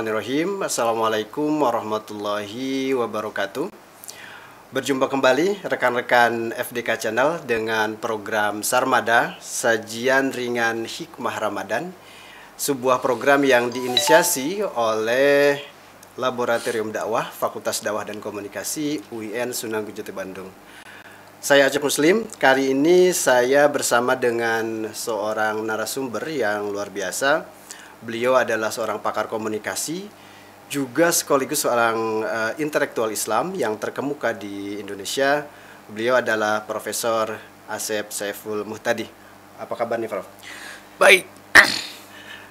Bismillahirrahmanirrahim Assalamualaikum warahmatullahi wabarakatuh Berjumpa kembali rekan-rekan FDK Channel dengan program Sarmada Sajian Ringan Hikmah Ramadan Sebuah program yang diinisiasi oleh Laboratorium Dakwah Fakultas Dakwah dan Komunikasi UIN Sunan Gujati Bandung saya Acep Muslim, kali ini saya bersama dengan seorang narasumber yang luar biasa Beliau adalah seorang pakar komunikasi, juga sekaligus seorang uh, intelektual Islam yang terkemuka di Indonesia. Beliau adalah Profesor Asep Saiful Muhtadi. Apa kabar nih, Prof? Baik.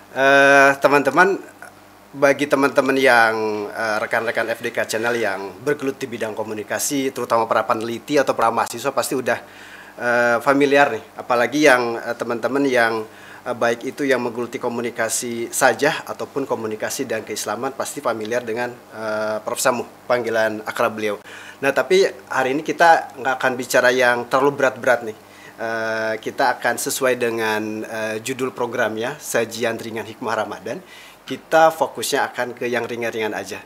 Eh, teman-teman, uh, bagi teman-teman yang eh, rekan-rekan uh, FDK Channel yang bergelut di bidang komunikasi, terutama para peneliti atau para mahasiswa pasti udah uh, familiar nih. Apalagi yang teman-teman teman yang Eh, baik itu yang menggeluti komunikasi saja ataupun komunikasi dan keislaman pasti familiar dengan uh, Prof Samu panggilan akrab beliau. Nah tapi hari ini kita nggak akan bicara yang terlalu berat-berat nih. Uh, kita akan sesuai dengan uh, judul programnya sajian ringan hikmah Ramadan. Kita fokusnya akan ke yang ringan-ringan aja.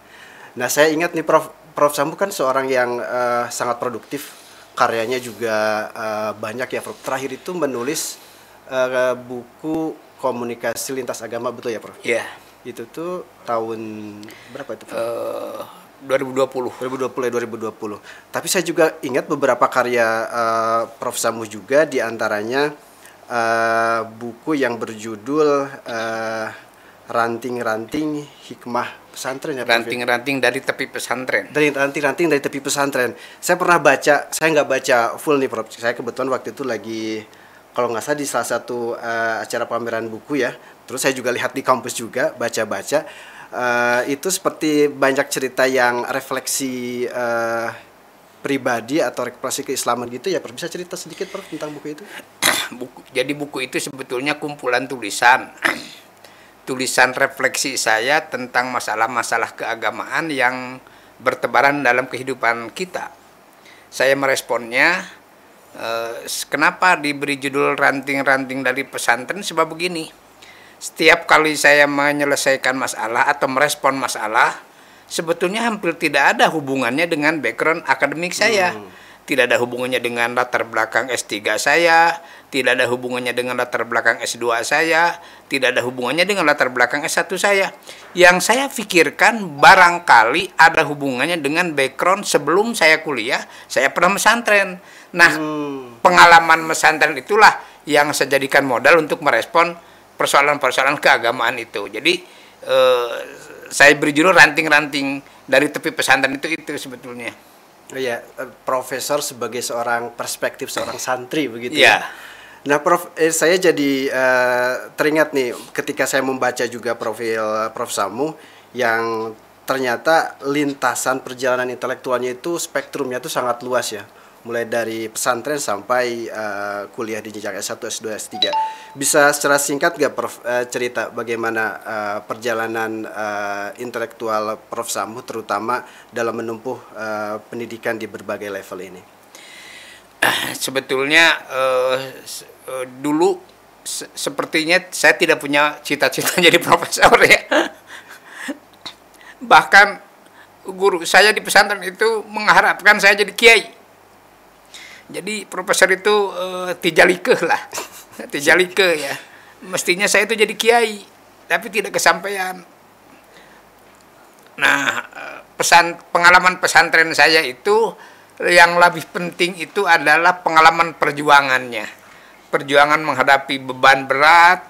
Nah saya ingat nih Prof Prof Samu kan seorang yang uh, sangat produktif karyanya juga uh, banyak ya Prof. Terakhir itu menulis uh, buku komunikasi lintas agama betul ya Prof? Iya. Yeah. Itu tuh tahun berapa itu Prof? Uh, 2020. 2020 ya 2020. Tapi saya juga ingat beberapa karya uh, Prof Samu juga diantaranya uh, eh, buku yang berjudul ranting ranting-ranting hikmah pesantren ya, ya ranting-ranting dari tepi pesantren dari ranting-ranting dari tepi pesantren saya pernah baca saya nggak baca full nih prof saya kebetulan waktu itu lagi kalau nggak salah di salah satu uh, acara pameran buku ya. Terus saya juga lihat di kampus juga baca-baca uh, itu seperti banyak cerita yang refleksi uh, pribadi atau refleksi keislaman gitu ya. Prof bisa cerita sedikit Prof tentang buku itu? buku, jadi buku itu sebetulnya kumpulan tulisan. tulisan refleksi saya tentang masalah-masalah keagamaan yang bertebaran dalam kehidupan kita. Saya meresponnya Eh, kenapa diberi judul ranting-ranting dari pesantren sebab begini setiap kali saya menyelesaikan masalah atau merespon masalah sebetulnya hampir tidak ada hubungannya dengan background akademik saya hmm. tidak ada hubungannya dengan latar belakang S3 saya tidak ada hubungannya dengan latar belakang S2 saya tidak ada hubungannya dengan latar belakang S1 saya yang saya pikirkan barangkali ada hubungannya dengan background sebelum saya kuliah saya pernah pesantren Nah, hmm. pengalaman pesantren itulah yang saya jadikan modal untuk merespon persoalan-persoalan keagamaan itu. Jadi eh, saya beri judul ranting-ranting dari tepi pesantren itu itu sebetulnya. Oh ya, profesor sebagai seorang perspektif seorang santri begitu ya. Iya. Nah, Prof, eh, saya jadi eh, teringat nih ketika saya membaca juga profil eh, Prof Samu yang ternyata lintasan perjalanan intelektualnya itu spektrumnya itu sangat luas ya mulai dari pesantren sampai uh, kuliah di jenjang S1, S2, S3. Bisa secara singkat gak Prof uh, cerita bagaimana uh, perjalanan uh, intelektual Prof Samu terutama dalam menempuh uh, pendidikan di berbagai level ini? Sebetulnya uh, uh, dulu se sepertinya saya tidak punya cita-cita jadi profesor ya. Bahkan guru saya di pesantren itu mengharapkan saya jadi kiai jadi profesor itu uh, eh, tijalike lah tijalike ya mestinya saya itu jadi kiai tapi tidak kesampaian nah eh, pesan pengalaman pesantren saya itu yang lebih penting itu adalah pengalaman perjuangannya perjuangan menghadapi beban berat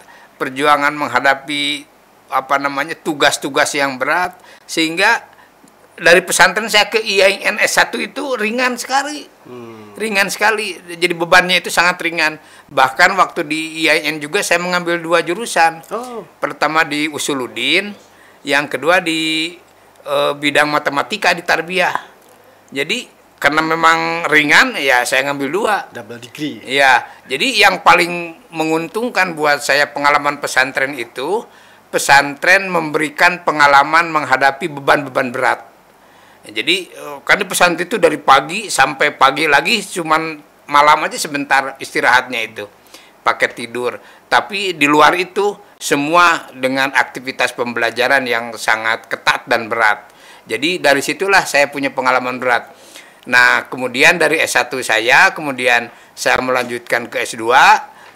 perjuangan menghadapi apa namanya tugas-tugas yang berat sehingga dari pesantren saya ke IAIN S1 itu ringan sekali. Hmm ringan sekali jadi bebannya itu sangat ringan bahkan waktu di IAIN juga saya mengambil dua jurusan oh. pertama di usuludin yang kedua di e, bidang matematika di tarbiyah jadi karena memang ringan ya saya ngambil dua double degree ya jadi yang paling menguntungkan buat saya pengalaman pesantren itu pesantren memberikan pengalaman menghadapi beban-beban berat jadi eh, kan di pesantren itu dari pagi sampai pagi lagi cuman malam aja sebentar istirahatnya itu pakai tidur tapi di luar itu semua dengan aktivitas pembelajaran yang sangat ketat dan berat jadi dari situlah saya punya pengalaman berat nah kemudian dari S1 saya kemudian saya melanjutkan ke S2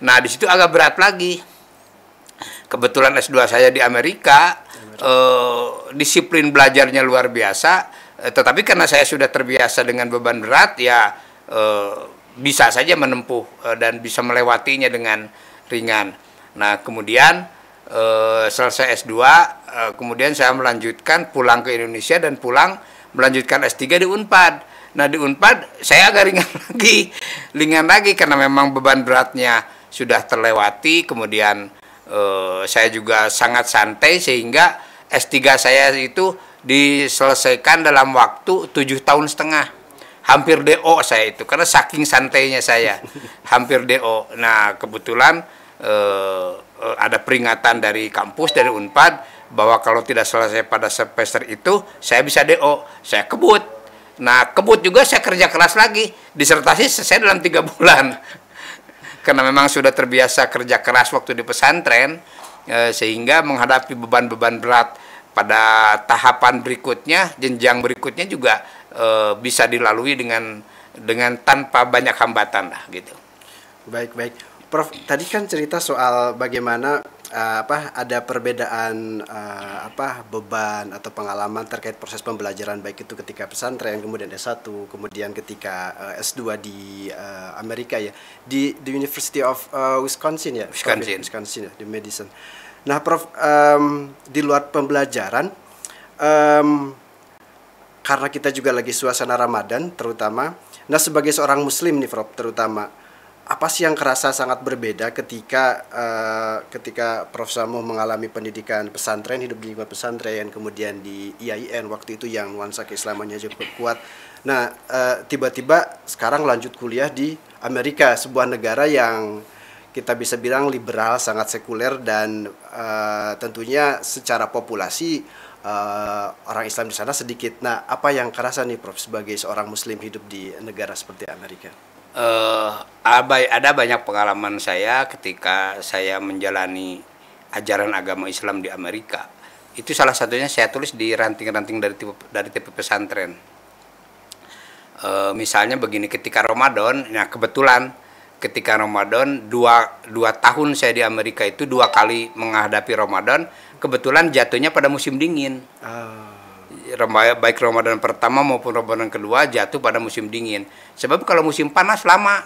nah di situ agak berat lagi kebetulan S2 saya di Amerika, eh, disiplin belajarnya luar biasa Eh, tetapi karena saya sudah terbiasa dengan beban berat ya eh, bisa saja menempuh eh, dan bisa melewatinya dengan ringan nah kemudian eh, selesai S2 eh, kemudian saya melanjutkan pulang ke Indonesia dan pulang melanjutkan S3 di Unpad Nah di Unpad saya agak ringan lagi, ringan lagi karena memang beban beratnya sudah terlewati. Kemudian eh, saya juga sangat santai sehingga S3 saya itu diselesaikan dalam waktu tujuh tahun setengah hampir DO saya itu karena saking santainya saya hampir DO. Nah kebetulan eh, eh, ada peringatan dari kampus dari Unpad bahwa kalau tidak selesai pada semester itu saya bisa DO. Saya kebut. Nah kebut juga saya kerja keras lagi disertasi selesai dalam tiga bulan karena memang sudah terbiasa kerja keras waktu di pesantren eh, sehingga menghadapi beban-beban berat pada tahapan berikutnya jenjang berikutnya juga e, bisa dilalui dengan dengan tanpa banyak hambatan lah gitu. Baik baik, Prof. Tadi kan cerita soal bagaimana uh, apa ada perbedaan uh, apa beban atau pengalaman terkait proses pembelajaran baik itu ketika pesantren kemudian S1 kemudian ketika uh, S2 di uh, Amerika ya di the University of uh, Wisconsin ya? ya Wisconsin, Wisconsin ya, di Madison. Nah, Prof, um, di luar pembelajaran, um, karena kita juga lagi suasana Ramadan, terutama. Nah, sebagai seorang Muslim nih, Prof, terutama, apa sih yang kerasa sangat berbeda ketika uh, ketika Prof Samuh mengalami pendidikan pesantren, hidup di lingkungan pesantren, kemudian di IAIN waktu itu yang nuansa keislamannya cukup kuat. Nah, eh, tiba-tiba uh, tiba -tiba sekarang lanjut kuliah di Amerika, sebuah negara yang kita bisa bilang liberal, sangat sekuler dan uh, tentunya secara populasi uh, orang Islam di sana sedikit. Nah, apa yang kerasa nih Prof sebagai seorang muslim hidup di negara seperti Amerika? Uh, ada banyak pengalaman saya ketika saya menjalani ajaran agama Islam di Amerika. Itu salah satunya saya tulis di ranting-ranting dari tipe, dari tipe pesantren. Uh, misalnya begini ketika Ramadan, nah kebetulan ketika Ramadan dua, dua tahun saya di Amerika itu dua kali menghadapi Ramadan kebetulan jatuhnya pada musim dingin oh. baik Ramadan pertama maupun Ramadan kedua jatuh pada musim dingin sebab kalau musim panas lama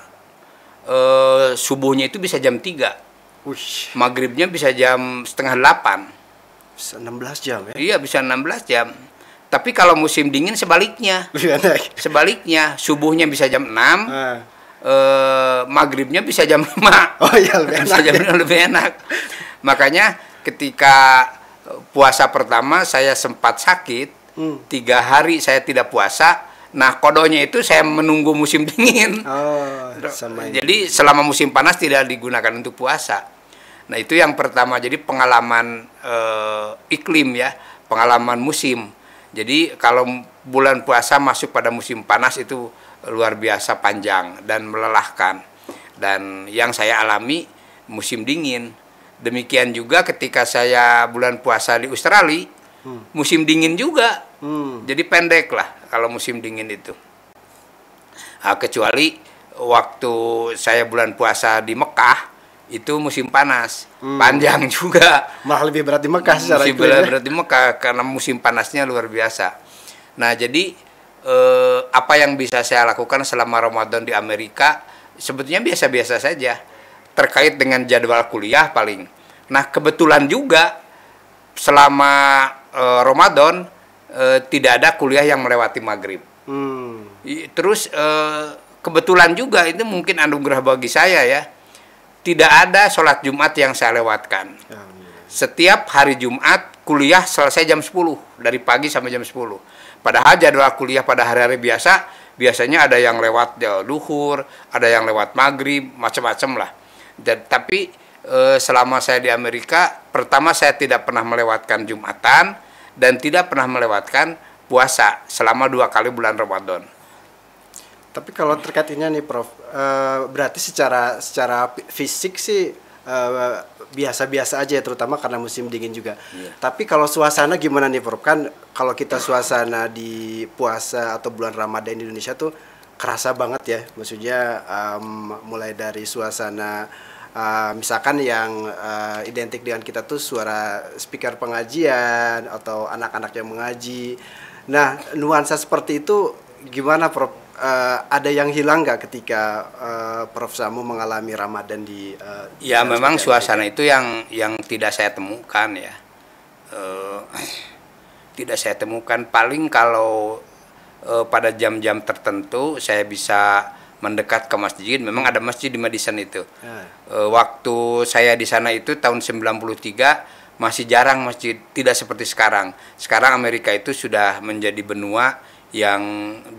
e, subuhnya itu bisa jam 3 Uish. maghribnya bisa jam setengah 8 bisa 16 jam ya? iya bisa 16 jam tapi kalau musim dingin sebaliknya sebaliknya subuhnya bisa jam 6 uh ah eh, maghribnya bisa jam 5 oh iya lebih enak bisa jam ya. lebih enak makanya ketika puasa pertama saya sempat sakit hmm. tiga hari saya tidak puasa nah kodonya itu saya menunggu musim dingin oh, sama jadi selama musim panas tidak digunakan untuk puasa nah itu yang pertama jadi pengalaman eh, iklim ya pengalaman musim jadi kalau bulan puasa masuk pada musim panas itu luar biasa panjang dan melelahkan. Dan yang saya alami musim dingin. Demikian juga ketika saya bulan puasa di Australia, hmm. musim dingin juga. Hmm. Jadi pendek lah kalau musim dingin itu. Nah, kecuali waktu saya bulan puasa di Mekah itu musim panas, hmm. panjang juga. Malah lebih berat di Mekah secara Musim ya. berat, di Mekah karena musim panasnya luar biasa. Nah, jadi eh, apa yang bisa saya lakukan selama Ramadan di Amerika sebetulnya biasa-biasa saja terkait dengan jadwal kuliah paling. Nah, kebetulan juga selama eh, Ramadan eh, tidak ada kuliah yang melewati maghrib. Hmm. Terus eh, kebetulan juga itu mungkin anugerah bagi saya ya. Tidak ada sholat Jumat yang saya lewatkan. Amin. Ya, ya. Setiap hari Jumat kuliah selesai jam 10 dari pagi sampai jam 10 Padahal jadwal kuliah pada hari-hari biasa biasanya ada yang lewat ya, duhur, ada yang lewat maghrib, macam-macam lah. Dan, tapi e, selama saya di Amerika, pertama saya tidak pernah melewatkan Jumatan dan tidak pernah melewatkan puasa selama dua kali bulan Ramadan. Tapi kalau terkait ini nih Prof, eh, berarti secara secara fisik sih eh, biasa-biasa aja ya terutama karena musim dingin juga. Yeah. Tapi kalau suasana gimana nih Prof? Kan kalau kita suasana di puasa atau bulan Ramadan di Indonesia tuh kerasa banget ya. Maksudnya um, mulai dari suasana uh, misalkan yang uh, identik dengan kita tuh suara speaker pengajian atau anak-anak yang mengaji. Nah, nuansa seperti itu gimana Prof? uh, ada yang hilang nggak ketika uh, Prof Samu mengalami Ramadan di uh, Ya memang suasana itu yang yang tidak saya temukan ya. Uh, tidak saya temukan paling kalau uh, pada jam-jam tertentu saya bisa mendekat ke masjid. Memang ada masjid di Madison itu. Ya. Uh, waktu saya di sana itu tahun 93 masih jarang masjid, tidak seperti sekarang. Sekarang Amerika itu sudah menjadi benua yang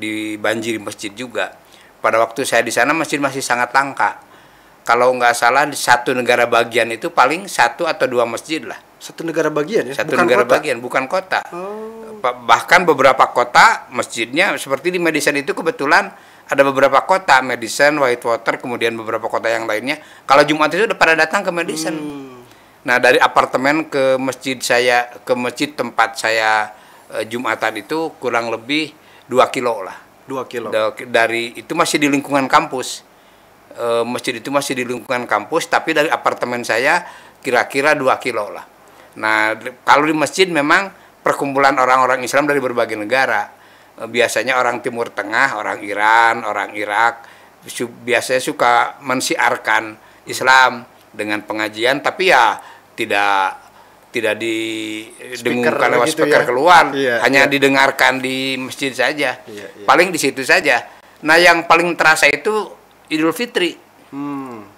dibanjiri masjid juga. Pada waktu saya di sana masjid masih sangat langka. Kalau nggak salah di satu negara bagian itu paling satu atau dua masjid lah. Satu negara bagian ya? Satu bukan negara kota. bagian, bukan kota. Oh. Bahkan beberapa kota masjidnya seperti di Madison itu kebetulan ada beberapa kota Madison, Whitewater, kemudian beberapa kota yang lainnya. Kalau Jumat itu udah pada datang ke Madison. Hmm. Nah dari apartemen ke masjid saya ke masjid tempat saya eh, Jumatan itu kurang lebih dua kilo lah dua kilo dari itu masih di lingkungan kampus e, masjid itu masih di lingkungan kampus tapi dari apartemen saya kira-kira dua kilo lah nah kalau di masjid memang perkumpulan orang-orang Islam dari berbagai negara e, biasanya orang Timur Tengah orang Iran orang Irak su biasanya suka mensiarkan Islam dengan pengajian tapi ya tidak tidak didengungkan eh, lewat gitu speaker ya? keluar, iya, hanya iya. didengarkan di masjid saja. Iya, iya. Paling di situ saja. Nah, yang paling terasa itu Idul Fitri. Hmm.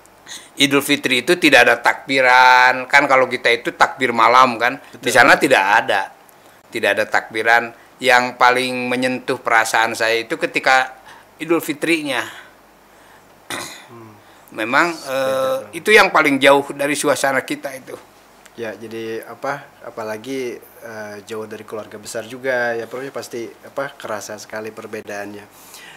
Idul Fitri itu tidak ada takbiran, kan kalau kita itu takbir malam kan. Betul. Di sana tidak ada. Tidak ada takbiran. Yang paling menyentuh perasaan saya itu ketika Idul Fitrinya. Hmm. Memang eh, itu yang paling jauh dari suasana kita itu ya jadi apa apalagi uh, jauh dari keluarga besar juga ya pokoknya pasti apa kerasa sekali perbedaannya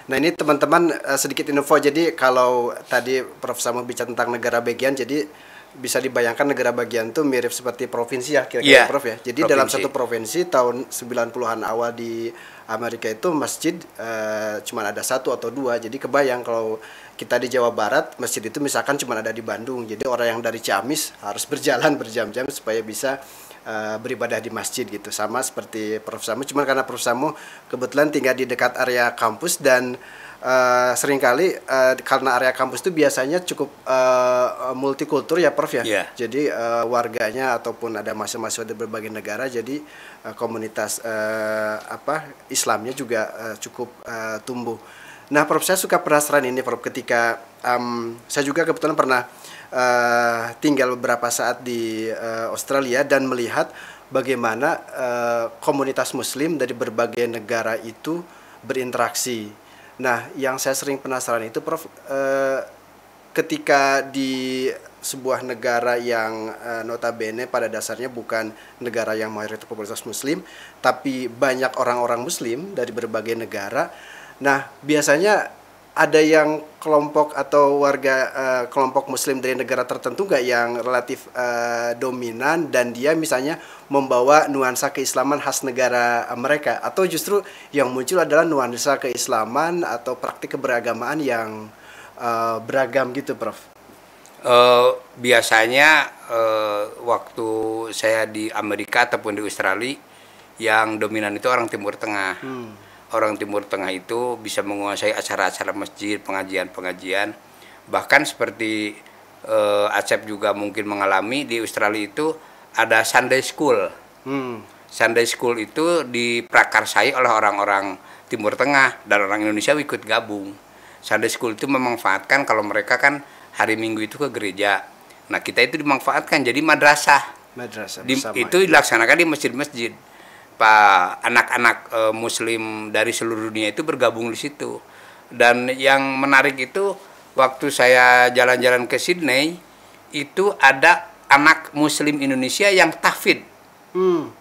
nah ini teman-teman uh, sedikit info jadi kalau tadi Prof sama bicara tentang negara bagian jadi bisa dibayangkan negara bagian tuh mirip seperti provinsi ya kira-kira yeah, Prof ya jadi provinsi. dalam satu provinsi tahun 90-an awal di Amerika itu masjid uh, eh, cuma ada satu atau dua jadi kebayang kalau kita di Jawa Barat masjid itu misalkan cuma ada di Bandung jadi orang yang dari Ciamis harus berjalan berjam-jam supaya bisa uh, beribadah di masjid gitu sama seperti Prof Samu cuma karena Prof Samu kebetulan tinggal di dekat area kampus dan uh, seringkali uh, karena area kampus itu biasanya cukup uh, multikultur ya Prof ya yeah. jadi uh, warganya ataupun ada mahasiswa-mahasiswa dari berbagai negara jadi uh, komunitas uh, apa Islamnya juga uh, cukup uh, tumbuh Nah, Prof, saya suka penasaran ini, Prof, ketika um, saya juga kebetulan pernah uh, tinggal beberapa saat di uh, Australia dan melihat bagaimana uh, komunitas Muslim dari berbagai negara itu berinteraksi. Nah, yang saya sering penasaran itu, Prof, uh, ketika di sebuah negara yang uh, notabene pada dasarnya bukan negara yang mayoritas populasi Muslim, tapi banyak orang-orang Muslim dari berbagai negara Nah, biasanya ada yang kelompok atau warga uh, kelompok muslim dari negara tertentu nggak yang relatif uh, dominan dan dia misalnya membawa nuansa keislaman khas negara mereka atau justru yang muncul adalah nuansa keislaman atau praktik keberagamaan yang uh, beragam gitu Prof? Uh, biasanya uh, waktu saya di Amerika ataupun di Australia yang dominan itu orang Timur Tengah. Hmm orang Timur Tengah itu bisa menguasai acara-acara masjid, pengajian-pengajian. Bahkan seperti uh, Acep juga mungkin mengalami di Australia itu ada Sunday School. Hmm. Sunday School itu diprakarsai oleh orang-orang Timur Tengah dan orang Indonesia ikut gabung. Sunday School itu memanfaatkan kalau mereka kan hari Minggu itu ke gereja. Nah kita itu dimanfaatkan jadi madrasah. Madrasah. Di, itu dilaksanakan di masjid-masjid anak-anak e, muslim dari seluruh dunia itu bergabung di situ dan yang menarik itu waktu saya jalan-jalan ke Sydney itu ada anak muslim Indonesia yang tahfid hmm.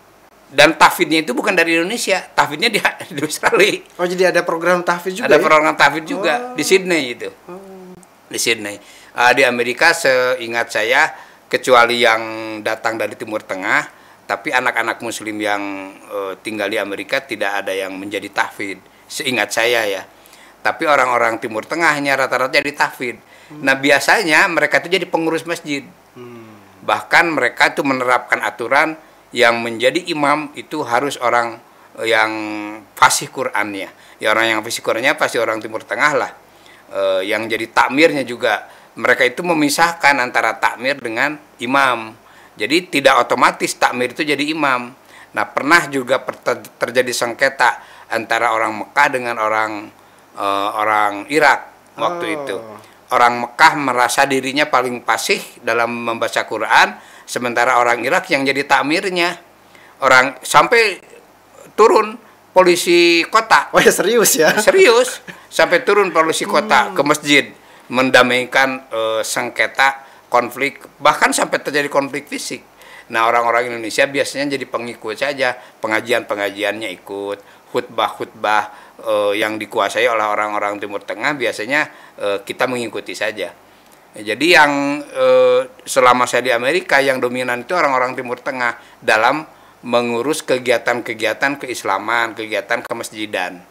dan tahfidnya itu bukan dari Indonesia tahfidnya di, di Australia oh jadi ada program tahfid juga ada ya? program tahfid juga oh. di Sydney itu oh. di Sydney uh, di Amerika seingat saya kecuali yang datang dari Timur Tengah tapi anak-anak muslim yang e, tinggal di Amerika tidak ada yang menjadi tahfid, seingat saya ya. Tapi orang-orang Timur Tengahnya rata-rata jadi tahfid. Hmm. Nah, biasanya mereka itu jadi pengurus masjid. Hmm. Bahkan mereka itu menerapkan aturan yang menjadi imam itu harus orang eh, yang fasih Qur'annya. Ya orang yang fasih Qur'annya pasti orang Timur Tengah lah. E, yang jadi takmirnya juga mereka itu memisahkan antara takmir dengan imam. Jadi tidak otomatis takmir itu jadi imam. Nah, pernah juga terjadi sengketa antara orang Mekah dengan orang uh, orang Irak waktu oh. itu. Orang Mekah merasa dirinya paling pasih dalam membaca Quran, sementara orang Irak yang jadi takmirnya. Orang sampai turun polisi kota. Oh ya serius ya? Serius. Sampai turun polisi kota hmm. ke masjid mendamaikan uh, sengketa konflik bahkan sampai terjadi konflik fisik. Nah orang-orang Indonesia biasanya jadi pengikut saja, pengajian-pengajiannya ikut, khutbah-khutbah e, yang dikuasai oleh orang-orang Timur Tengah biasanya e, kita mengikuti saja. Jadi yang e, selama saya di Amerika yang dominan itu orang-orang Timur Tengah dalam mengurus kegiatan-kegiatan keislaman, kegiatan kemasjidan.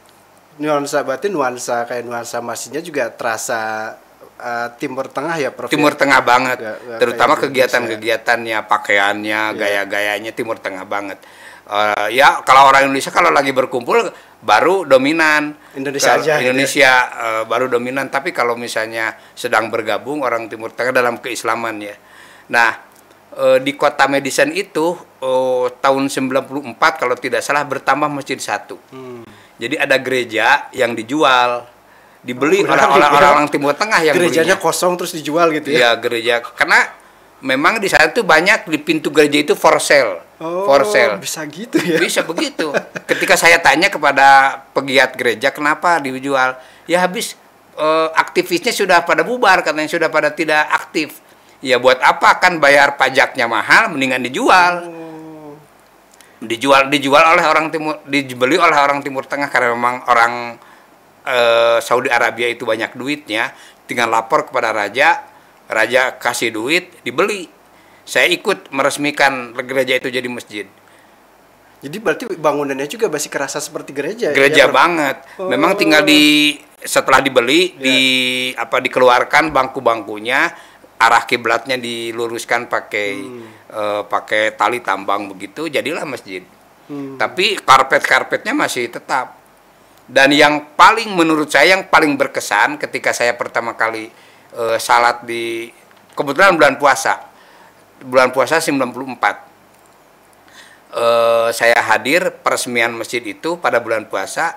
Nuansa batin nuansa kayak nuansa masjidnya juga terasa uh, eh, Timur Tengah ya Prof. Timur ya? Tengah banget. gak, ya, gak ya, Terutama kegiatan-kegiatannya, pakaiannya, yeah. gaya-gayanya Timur Tengah banget. Uh, ya kalau orang Indonesia kalau lagi berkumpul baru dominan. Indonesia aja. Gitu Indonesia ya. uh, baru dominan, tapi kalau misalnya sedang bergabung orang Timur Tengah dalam keislaman ya. Nah, uh, di kota Medicine itu uh, tahun 94 kalau tidak salah bertambah masjid satu. Hmm. Jadi ada gereja yang dijual dibeli oleh orang-orang Timur Tengah yang gerejanya belinya. kosong terus dijual gitu ya. Iya, gereja. Karena memang di sana tuh banyak di pintu gereja itu for sale. Oh, for sale. Bisa gitu ya. Bisa begitu. Ketika saya tanya kepada pegiat gereja kenapa dijual, ya habis uh, aktivisnya sudah pada bubar katanya sudah pada tidak aktif. Ya buat apa kan bayar pajaknya mahal mendingan dijual. Oh dijual dijual oleh orang timur dibeli oleh orang timur tengah karena memang orang eh, Saudi Arabia itu banyak duitnya, tinggal lapor kepada raja, raja kasih duit, dibeli. Saya ikut meresmikan gereja itu jadi masjid. Jadi berarti bangunannya juga masih kerasa seperti gereja. Ya? Gereja ya? banget. Memang oh. tinggal di setelah dibeli ya. di apa dikeluarkan bangku-bangkunya, arah kiblatnya diluruskan pakai hmm. uh, pakai tali tambang begitu, jadilah masjid. Hmm. Tapi karpet-karpetnya masih tetap. Dan yang paling menurut saya yang paling berkesan ketika saya pertama kali e, salat di kebetulan bulan puasa. Bulan puasa 94. E, eh, saya hadir peresmian masjid itu pada bulan puasa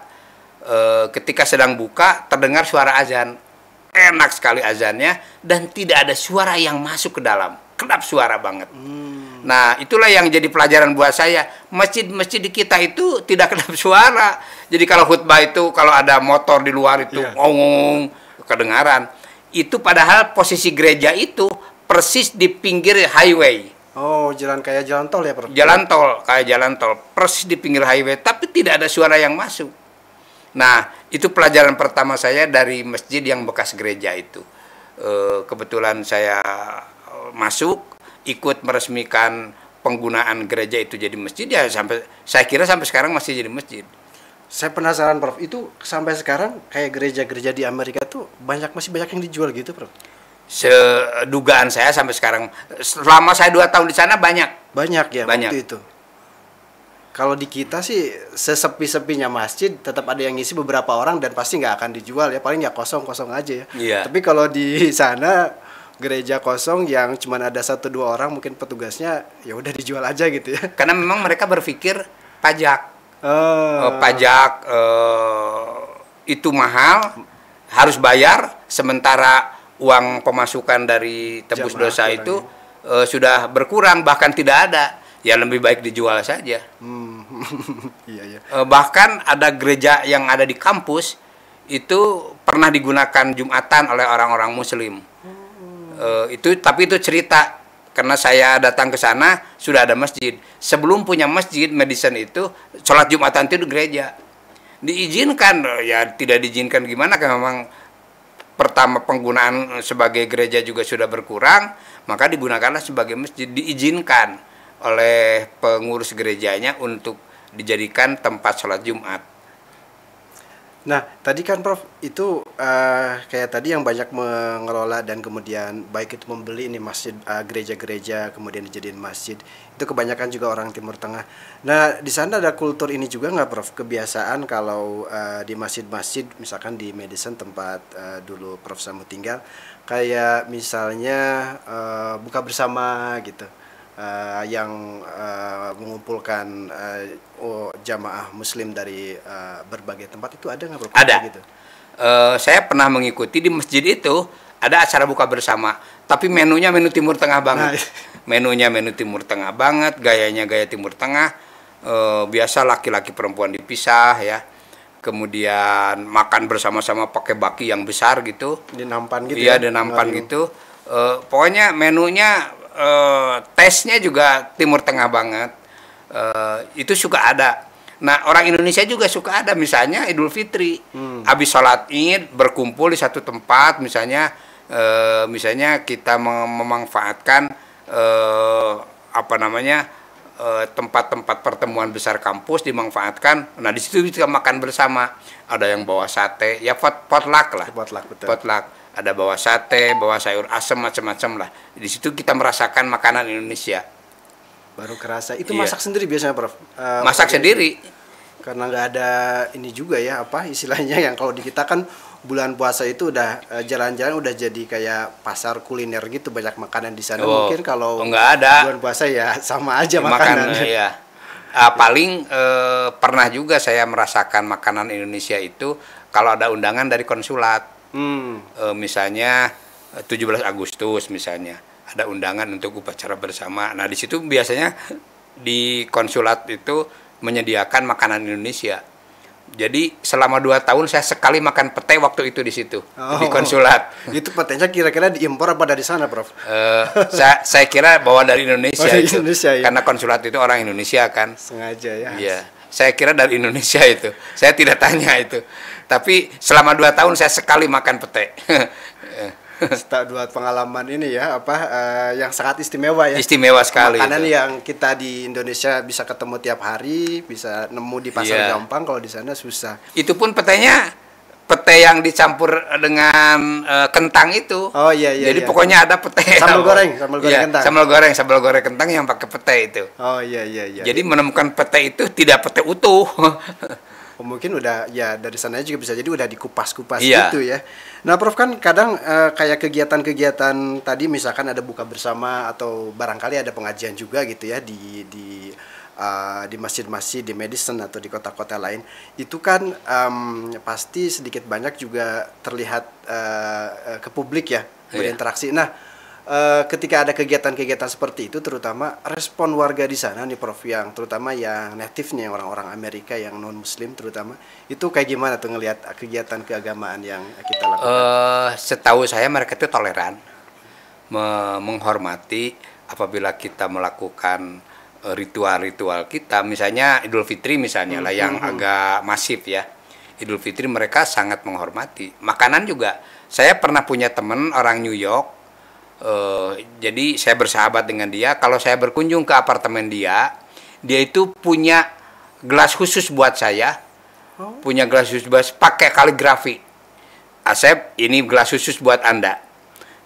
e, ketika sedang buka terdengar suara azan. Enak sekali azannya dan tidak ada suara yang masuk ke dalam. Kedap suara banget. Hmm Nah, itulah yang jadi pelajaran buat saya. Masjid-masjid di kita itu tidak kedap suara. Jadi kalau khutbah itu kalau ada motor di luar itu yeah. ngomong kedengaran. Itu padahal posisi gereja itu persis di pinggir highway. Oh, jalan kayak jalan tol ya, Prof. Jalan tol, kayak jalan tol, persis di pinggir highway, tapi tidak ada suara yang masuk. Nah, itu pelajaran pertama saya dari masjid yang bekas gereja itu. Eh, kebetulan saya eh, masuk ikut meresmikan penggunaan gereja itu jadi masjid ya sampai saya kira sampai sekarang masih jadi masjid. Saya penasaran Prof, itu sampai sekarang kayak gereja-gereja di Amerika tuh banyak masih banyak yang dijual gitu Prof. Sedugaan saya sampai sekarang selama saya dua tahun di sana banyak. Banyak ya banyak. waktu itu. Kalau di kita sih sesepi-sepinya masjid tetap ada yang ngisi beberapa orang dan pasti nggak akan dijual ya paling ya kosong-kosong aja ya. Iya. Tapi kalau di sana gereja kosong yang cuma ada satu dua orang mungkin petugasnya ya udah dijual aja gitu ya karena memang mereka berpikir pajak oh. uh, pajak uh, itu mahal harus bayar sementara uang pemasukan dari tebus Jamah dosa itu uh, sudah berkurang bahkan tidak ada ya lebih baik dijual saja hmm. iya, iya. Uh, bahkan ada gereja yang ada di kampus itu pernah digunakan jumatan oleh orang-orang muslim e, itu tapi itu cerita karena saya datang ke sana sudah ada masjid. Sebelum punya masjid Madison itu sholat Jumatan itu di gereja. Diizinkan ya tidak diizinkan gimana kan memang pertama penggunaan eh, sebagai gereja juga sudah berkurang, maka digunakanlah sebagai masjid diizinkan oleh pengurus gerejanya untuk dijadikan tempat sholat Jumat. Nah, tadi kan Prof, itu uh, kayak tadi yang banyak mengelola dan kemudian baik itu membeli ini masjid gereja eh, gereja-gereja kemudian dijadiin masjid. Itu kebanyakan juga orang Timur Tengah. Nah, di sana ada kultur ini juga nggak Prof? Kebiasaan kalau uh, di masjid-masjid misalkan di Madison tempat uh, dulu Prof Samu tinggal kayak misalnya uh, buka bersama gitu uh, yang uh, mengumpulkan uh, jamaah muslim dari uh, berbagai tempat itu ada nggak berarti? Ada. Gitu? Uh, saya pernah mengikuti di masjid itu ada acara buka bersama, tapi menunya menu timur tengah banget. Nah. Iya. menunya menu timur tengah banget, gayanya gaya timur tengah. Uh, biasa laki-laki perempuan dipisah ya. Kemudian makan bersama-sama pakai baki yang besar gitu. Di nampan gitu. Iya, ya? nampan Ngarin. gitu. Uh, pokoknya menunya Eh, tesnya juga Timur Tengah banget. Uh, itu suka ada. Nah orang Indonesia juga suka ada misalnya Idul Fitri, hmm. habis sholat id berkumpul di satu tempat misalnya, uh, misalnya kita mem memanfaatkan uh, apa namanya tempat-tempat pertemuan besar kampus dimanfaatkan. Nah di situ kita makan bersama. Ada yang bawa sate, ya pot potluck lah. Potluck betul. Potluck ada bawa sate, bawa sayur asem macam-macam lah. Di situ kita merasakan makanan Indonesia. Baru kerasa. Itu iya. masak sendiri biasanya, Prof. Uh, masak sendiri. Karena nggak ada ini juga ya apa istilahnya yang kalau di kita kan bulan puasa itu udah eh, jalan-jalan udah jadi kayak pasar kuliner gitu banyak makanan di sana. Oh, Mungkin kalau oh, nggak ada bulan puasa ya sama aja makanan. Makanan ya. Uh, eh, iya. ah, paling uh, pernah juga saya merasakan makanan Indonesia itu kalau ada undangan dari konsulat hmm. e, misalnya 17 eh, Agustus misalnya ada undangan untuk upacara bersama nah di situ biasanya di konsulat itu menyediakan makanan Indonesia jadi selama dua tahun saya sekali makan pete waktu itu di situ oh, di konsulat. Itu petenya kira-kira diimpor apa dari sana, Prof? Uh, saya saya kira bawa dari Indonesia. Oh, dari itu. Indonesia ya. Karena konsulat itu orang Indonesia kan. Sengaja ya. Iya. Saya kira dari Indonesia itu. Saya tidak tanya itu tapi selama dua tahun saya sekali makan pete Setelah dua pengalaman ini ya apa uh, yang sangat istimewa ya istimewa sekali makanan itu. yang kita di Indonesia bisa ketemu tiap hari bisa nemu di pasar yeah. gampang kalau di sana susah itu pun petainya pete yang dicampur dengan uh, kentang itu oh iya iya jadi iya. pokoknya ada pete sambal goreng sambal goreng iya, kentang sambal goreng sambal goreng kentang yang pakai pete itu oh iya iya iya jadi menemukan pete itu tidak pete utuh Oh, mungkin udah ya dari sananya juga bisa jadi udah dikupas-kupas iya. gitu ya. Nah, Prof kan kadang e, kayak kegiatan-kegiatan tadi misalkan ada buka bersama atau barangkali ada pengajian juga gitu ya di di uh, di masjid-masjid di medicine atau di kota-kota lain itu kan um, pasti sedikit banyak juga terlihat uh, ke publik ya iya. berinteraksi. Yeah. Nah uh, ketika ada kegiatan-kegiatan seperti itu terutama respon warga di sana nih Prof yang terutama yang native-nya orang-orang Amerika yang non muslim terutama itu kayak gimana tuh ngelihat eh, kegiatan keagamaan yang kita lakukan? Uh, setahu saya mereka itu toleran me menghormati apabila kita melakukan ritual-ritual kita misalnya Idul Fitri misalnya mm -hmm. lah yang hmm, hmm. agak masif ya Idul Fitri mereka sangat menghormati makanan juga saya pernah punya teman orang New York Uh, jadi saya bersahabat dengan dia. Kalau saya berkunjung ke apartemen dia, dia itu punya gelas khusus buat saya. Oh. Punya gelas khusus buat pakai kaligrafi. Asep, ini gelas khusus buat Anda.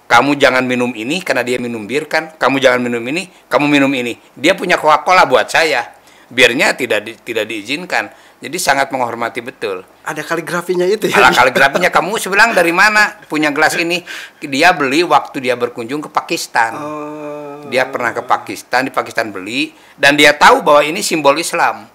Kamu jangan minum ini karena dia minum bir kan. Kamu jangan minum ini, kamu minum ini. Dia punya Coca-Cola buat saya. Biarnya tidak di, tidak diizinkan. Jadi sangat menghormati betul. Ada kaligrafinya itu ya? Ada kaligrafinya. Kamu sebelang dari mana punya gelas ini? Dia beli waktu dia berkunjung ke Pakistan. Oh. Dia pernah ke Pakistan, di Pakistan beli. Dan dia tahu bahwa ini simbol Islam.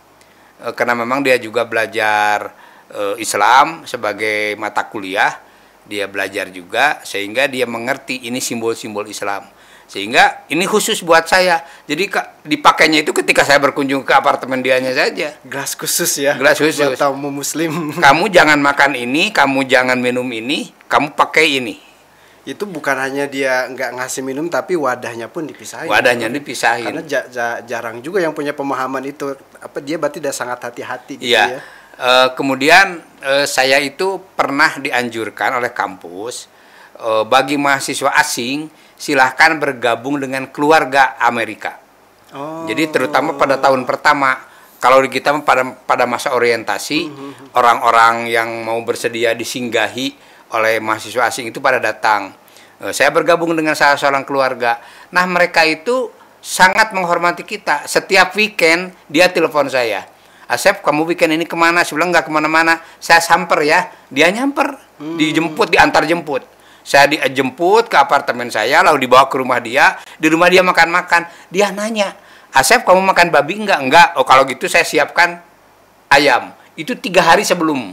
E, karena memang dia juga belajar e, Islam sebagai mata kuliah. Dia belajar juga sehingga dia mengerti ini simbol-simbol Islam sehingga ini khusus buat saya jadi dipakainya itu ketika saya berkunjung ke apartemen dianya saja gelas khusus ya gelas khusus buat tamu muslim kamu jangan makan ini kamu jangan minum ini kamu pakai ini itu bukan hanya dia nggak ngasih minum tapi wadahnya pun dipisahin wadahnya dipisahin karena ja, ja, jarang juga yang punya pemahaman itu apa dia berarti udah sangat hati-hati gitu iya. ya, ya. E, kemudian e, saya itu pernah dianjurkan oleh kampus Eh, bagi mahasiswa asing silahkan bergabung dengan keluarga Amerika. Oh. Jadi terutama pada tahun pertama kalau di kita pada pada masa orientasi hmm, hmm, hmm. orang-orang mm -hmm. yang mau bersedia disinggahi oleh mahasiswa asing itu pada datang. Eh, saya bergabung dengan salah seorang keluarga. Nah mereka itu sangat menghormati kita. Setiap weekend dia telepon saya. Asep, kamu weekend ini kemana? Sebelum nggak kemana-mana. Saya samper ya. Dia nyamper, dijemput, diantar jemput. Saya dijemput ke apartemen saya, lalu dibawa ke rumah dia. Di rumah dia makan-makan. Dia nanya, Asep kamu makan babi enggak? Enggak. Oh kalau gitu saya siapkan ayam. Itu tiga hari sebelum.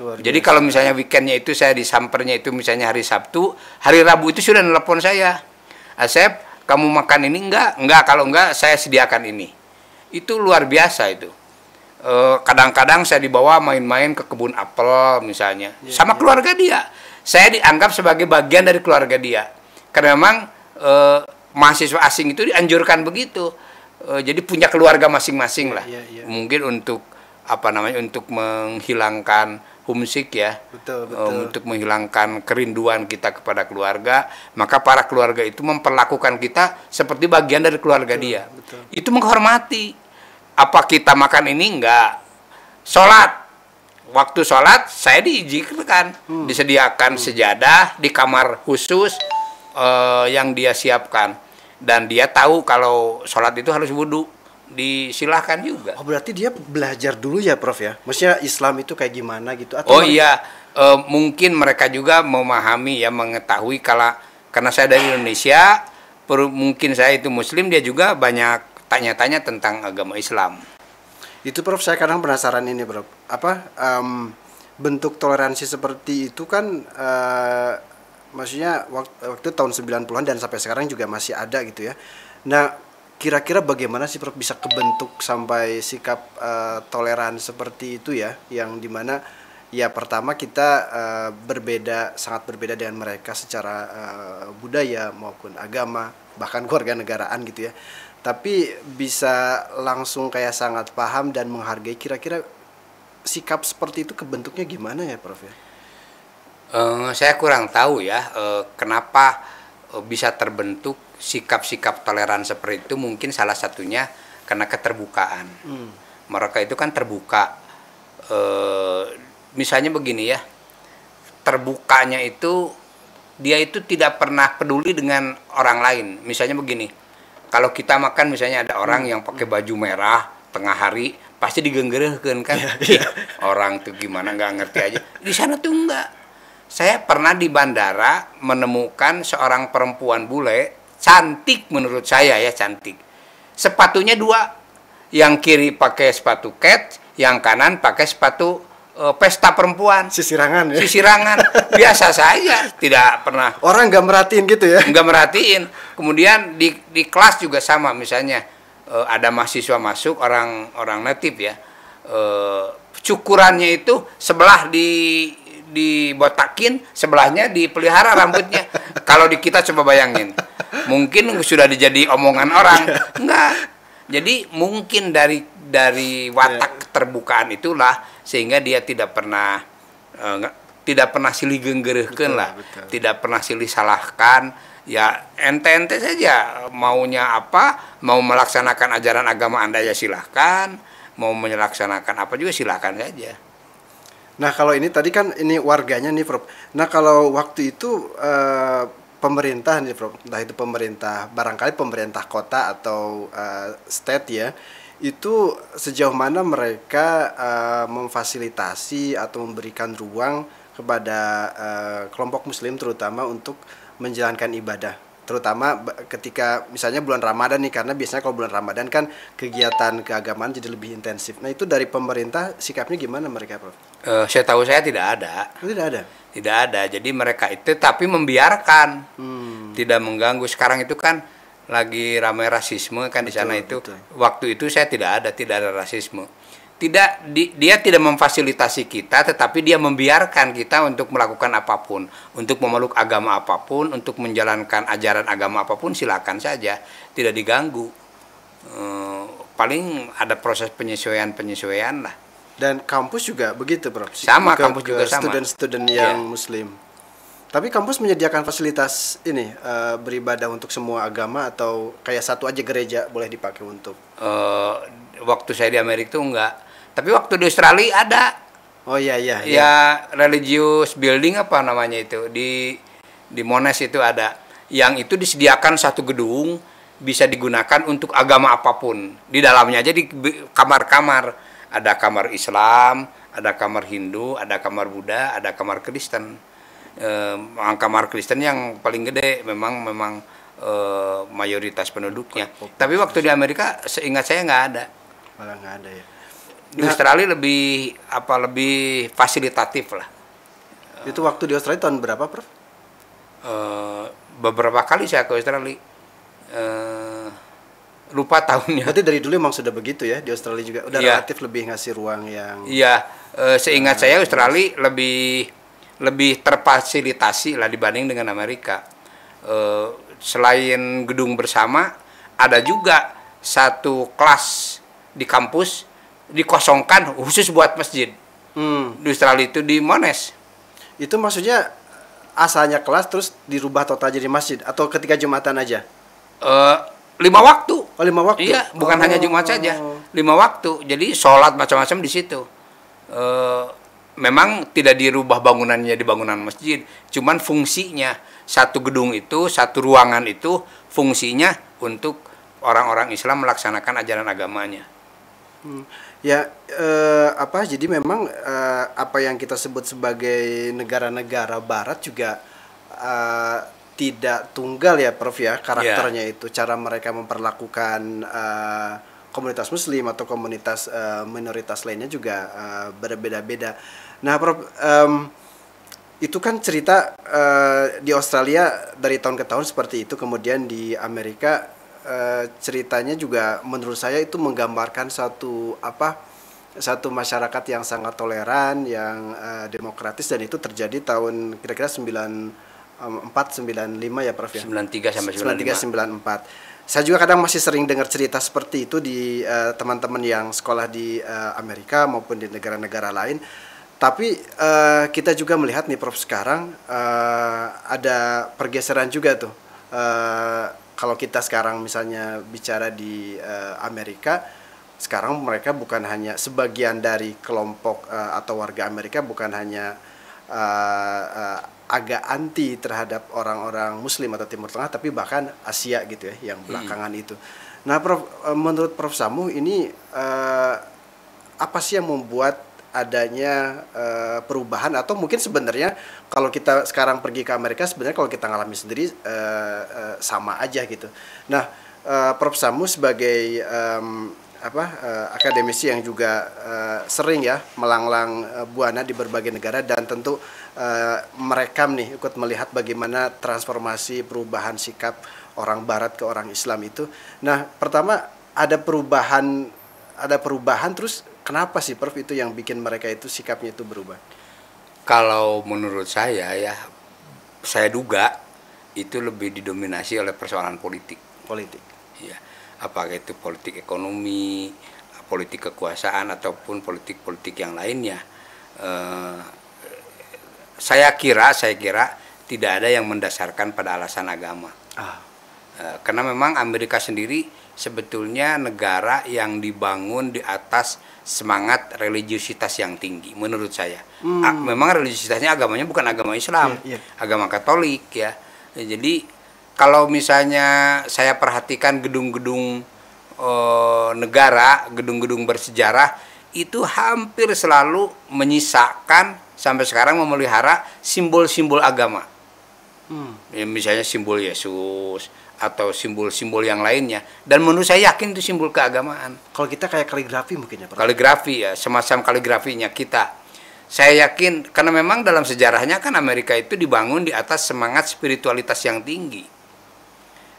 Jadi kalau misalnya weekendnya itu saya disampernya itu misalnya hari Sabtu, hari Rabu itu sudah nelpon saya. Asep, kamu makan ini enggak? Enggak, kalau enggak saya sediakan ini. Itu luar biasa itu. Eh, kadang-kadang saya dibawa main-main ke kebun apel misalnya. Iya, sama iya. keluarga dia saya dianggap sebagai bagian dari keluarga dia karena memang e, mahasiswa asing itu dianjurkan begitu e, jadi punya keluarga masing-masing lah ya, ya, ya. mungkin untuk apa namanya untuk menghilangkan humsik ya betul, eh, betul. E, untuk menghilangkan kerinduan kita kepada keluarga maka para keluarga itu memperlakukan kita seperti bagian dari keluarga betul, dia betul. itu menghormati apa kita makan ini enggak sholat waktu sholat saya diizinkan hmm. disediakan hmm. sejadah di kamar khusus uh, yang dia siapkan dan dia tahu kalau sholat itu harus wudhu disilahkan juga. Oh berarti dia belajar dulu ya Prof ya? Maksudnya Islam itu kayak gimana gitu? Atau oh iya e, mungkin mereka juga memahami ya mengetahui kalau karena saya dari Indonesia per, mungkin saya itu Muslim dia juga banyak tanya-tanya tentang agama Islam itu prof saya kadang penasaran ini prof apa um, bentuk toleransi seperti itu kan uh, maksudnya waktu, waktu tahun 90-an dan sampai sekarang juga masih ada gitu ya nah kira-kira bagaimana sih prof bisa kebentuk sampai sikap uh, toleran seperti itu ya yang dimana ya pertama kita uh, berbeda sangat berbeda dengan mereka secara uh, budaya maupun agama bahkan keluarga negaraan gitu ya tapi bisa langsung kayak sangat paham dan menghargai kira-kira sikap seperti itu kebentuknya gimana ya Prof ya? Uh, saya kurang tahu ya uh, kenapa eh, bisa terbentuk sikap-sikap toleran seperti itu mungkin salah satunya karena keterbukaan. Hmm. Mereka itu kan terbuka. Uh, misalnya begini ya, terbukanya itu dia itu tidak pernah peduli dengan orang lain. Misalnya begini kalau kita makan misalnya ada orang hmm. yang pakai baju merah tengah hari pasti digenggerehkan kan yeah, yeah. orang tuh gimana nggak ngerti aja di sana tuh enggak saya pernah di bandara menemukan seorang perempuan bule cantik menurut saya ya cantik sepatunya dua yang kiri pakai sepatu cat yang kanan pakai sepatu uh, pesta perempuan. Sisirangan ya. Sisirangan biasa saja, tidak pernah. Orang nggak merhatiin gitu ya? Nggak merhatiin. Kemudian di di kelas juga sama misalnya uh, ada mahasiswa masuk orang orang native ya. Uh, cukurannya itu sebelah di dibotakin, sebelahnya dipelihara rambutnya. Kalau di kita coba bayangin. Mungkin sudah dijadi omongan orang. Enggak. Iya. Jadi mungkin dari dari watak yeah. terbukaan itulah sehingga dia tidak pernah uh, tidak pernah silih genggerehkan lah, betul. tidak pernah silih salahkan. Ya ente-ente saja maunya apa, mau melaksanakan ajaran agama Anda ya silahkan, mau melaksanakan apa juga silahkan saja. Nah kalau ini tadi kan ini warganya nih Prof. Nah kalau waktu itu e, pemerintah nih Prof, entah itu pemerintah barangkali pemerintah kota atau e, state ya itu sejauh mana mereka uh, memfasilitasi atau memberikan ruang kepada uh, kelompok muslim terutama untuk menjalankan ibadah terutama ketika misalnya bulan Ramadan nih karena biasanya kalau bulan Ramadan kan kegiatan keagamaan jadi lebih intensif. Nah itu dari pemerintah sikapnya gimana mereka Prof? Uh, eh, saya tahu saya tidak ada. Oh, tidak ada. Tidak ada. Jadi mereka itu tapi membiarkan, hmm. tidak mengganggu. Sekarang itu kan lagi ramai rasisme kan betul, di sana itu betul. waktu itu saya tidak ada tidak ada rasisme tidak di, dia tidak memfasilitasi kita tetapi dia membiarkan kita untuk melakukan apapun untuk memeluk agama apapun untuk menjalankan ajaran agama apapun silakan saja tidak diganggu e, paling ada proses penyesuaian penyesuaian lah dan kampus juga begitu bro sama ke, kampus juga -student sama student-student yang yeah. muslim tapi kampus menyediakan fasilitas ini uh, beribadah untuk semua agama atau kayak satu aja gereja boleh dipakai untuk? Uh, waktu saya di Amerika tuh enggak. Tapi waktu di Australia ada. Oh iya iya. iya. Ya iya. religious building apa namanya itu di di Monash itu ada. Yang itu disediakan satu gedung bisa digunakan untuk agama apapun. Di dalamnya jadi kamar-kamar ada kamar Islam, ada kamar Hindu, ada kamar Buddha, ada kamar Kristen eh, angka Kristen yang paling gede memang memang eh, mayoritas penduduknya. Populasi. Tapi waktu di Amerika seingat saya nggak ada. Malah nggak ada ya. Di nah, Australia lebih apa lebih fasilitatif lah. Itu waktu di Australia tahun berapa, Prof? Uh, beberapa kali saya ke Australia. Uh, lupa tahunnya. Berarti dari dulu memang sudah begitu ya di Australia juga udah yeah. relatif lebih ngasih ruang yang. Iya, yeah. uh, seingat uh, saya Australia lebih lebih terfasilitasi lah dibanding dengan Amerika. E, selain gedung bersama, ada juga satu kelas di kampus dikosongkan khusus buat masjid. Hmm. Di Australia itu di Monash. Itu maksudnya asalnya kelas terus dirubah total jadi masjid atau ketika jumatan aja? E, lima waktu. Oh lima waktu. Iya, bukan oh. hanya jumat saja, lima waktu. Jadi sholat macam-macam di situ. E, memang tidak dirubah bangunannya di bangunan masjid, cuman fungsinya satu gedung itu, satu ruangan itu fungsinya untuk orang-orang Islam melaksanakan ajaran agamanya. Hmm. Ya eh, apa jadi memang eh, apa yang kita sebut sebagai negara-negara barat juga eh, tidak tunggal ya Prof ya karakternya yeah. itu cara mereka memperlakukan eh, komunitas muslim atau komunitas uh, minoritas lainnya juga uh, berbeda-beda. Nah, Prof um, itu kan cerita uh, di Australia dari tahun ke tahun seperti itu, kemudian di Amerika uh, ceritanya juga menurut saya itu menggambarkan satu apa satu masyarakat yang sangat toleran, yang uh, demokratis dan itu terjadi tahun kira-kira 94 95 ya Prof ya. 93 sampai 95. 93 94 saya juga kadang masih sering dengar cerita seperti itu di eh, teman-teman uh, yang sekolah di uh, Amerika maupun di negara-negara lain. Tapi uh, kita juga melihat nih Prof sekarang uh, ada pergeseran juga tuh. Uh, kalau kita sekarang misalnya bicara di uh, Amerika, sekarang mereka bukan hanya sebagian dari kelompok uh, atau warga Amerika bukan hanya uh, agak anti terhadap orang-orang Muslim atau Timur Tengah, tapi bahkan Asia gitu ya, yang hmm. belakangan hmm. itu. Nah, Prof, eh, menurut Prof Samu ini uh, apa sih yang membuat adanya uh, perubahan atau mungkin sebenarnya kalau kita sekarang pergi ke Amerika sebenarnya kalau kita ngalami sendiri uh, uh, sama aja gitu. Nah, uh, Prof Samu sebagai um, apa uh, akademisi yang juga uh, sering ya melanglang eh, buana di berbagai negara dan tentu uh, merekam nih ikut melihat bagaimana transformasi perubahan sikap orang barat ke orang Islam itu. Nah, pertama ada perubahan ada perubahan terus kenapa sih Prof itu yang bikin mereka itu sikapnya itu berubah? Kalau menurut saya ya saya duga itu lebih didominasi oleh persoalan politik. Politik apakah itu politik ekonomi, politik kekuasaan ataupun politik-politik yang lainnya. Eh, saya kira, saya kira tidak ada yang mendasarkan pada alasan agama. Ah. Eh, karena memang Amerika sendiri sebetulnya negara yang dibangun di atas semangat religiusitas yang tinggi menurut saya. Hmm. memang religiusitasnya agamanya bukan agama Islam, yeah, yeah. agama Katolik ya. Jadi kalau misalnya saya perhatikan gedung-gedung e, negara, gedung-gedung bersejarah itu hampir selalu menyisakan sampai sekarang memelihara simbol-simbol agama. Hmm. Ya, misalnya simbol Yesus atau simbol-simbol yang lainnya dan menurut saya yakin itu simbol keagamaan. Kalau kita kayak kaligrafi mungkin ya, Pak. Kaligrafi ya, semacam kaligrafinya kita saya yakin karena memang dalam sejarahnya kan Amerika itu dibangun di atas semangat spiritualitas yang tinggi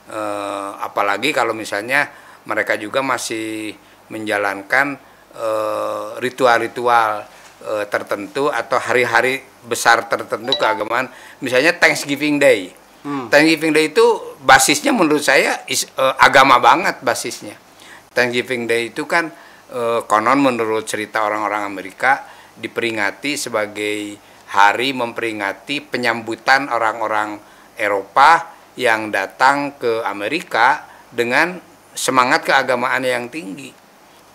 eh, apalagi kalau misalnya mereka juga masih menjalankan eh, ritual-ritual eh, eh, tertentu atau hari-hari besar tertentu keagamaan misalnya Thanksgiving Day hmm. Thanksgiving Day itu basisnya menurut saya is, eh, agama banget basisnya Thanksgiving Day itu kan eh, konon menurut cerita orang-orang Amerika diperingati sebagai hari memperingati penyambutan orang-orang Eropa yang datang ke Amerika dengan semangat keagamaan yang tinggi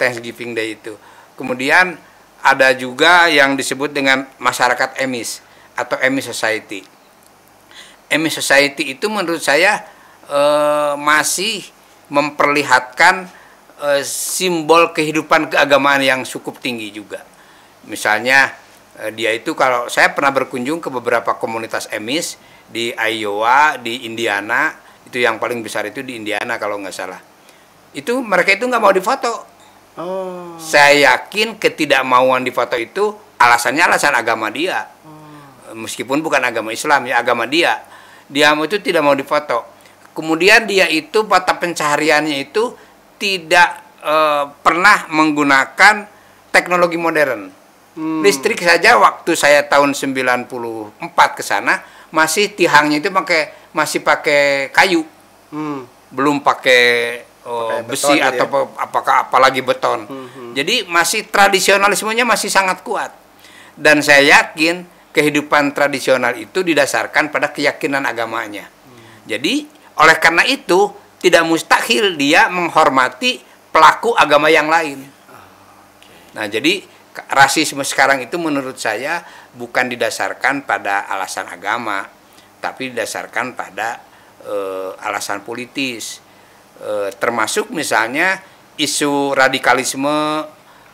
Thanksgiving Day itu. Kemudian ada juga yang disebut dengan masyarakat Emis atau Emis Society. Emis Society itu menurut saya e, masih memperlihatkan e, simbol kehidupan keagamaan yang cukup tinggi juga. Misalnya eh, dia itu kalau saya pernah berkunjung ke beberapa komunitas emis di Iowa, di Indiana, itu yang paling besar itu di Indiana kalau nggak salah. Itu mereka itu nggak mau difoto. Oh. Saya yakin ketidakmauan difoto itu alasannya alasan agama dia. Oh. Meskipun bukan agama Islam ya agama dia. Dia itu tidak mau difoto. Kemudian dia itu mata pencahariannya itu tidak e, pernah menggunakan teknologi modern. Hmm. Listrik saja waktu saya tahun 94 ke sana masih tihangnya itu pakai masih pakai kayu hmm. belum pakai oh, besi beton, gitu ya? atau apakah apalagi beton hmm, hmm. jadi masih tradisionalismenya masih sangat kuat dan saya yakin kehidupan tradisional itu didasarkan pada keyakinan agamanya hmm. jadi oleh karena itu tidak mustahil dia menghormati pelaku agama yang lain. Ah, nah, jadi rasisme sekarang itu menurut saya bukan didasarkan pada alasan agama, tapi didasarkan pada e, alasan politis, e, termasuk misalnya isu radikalisme,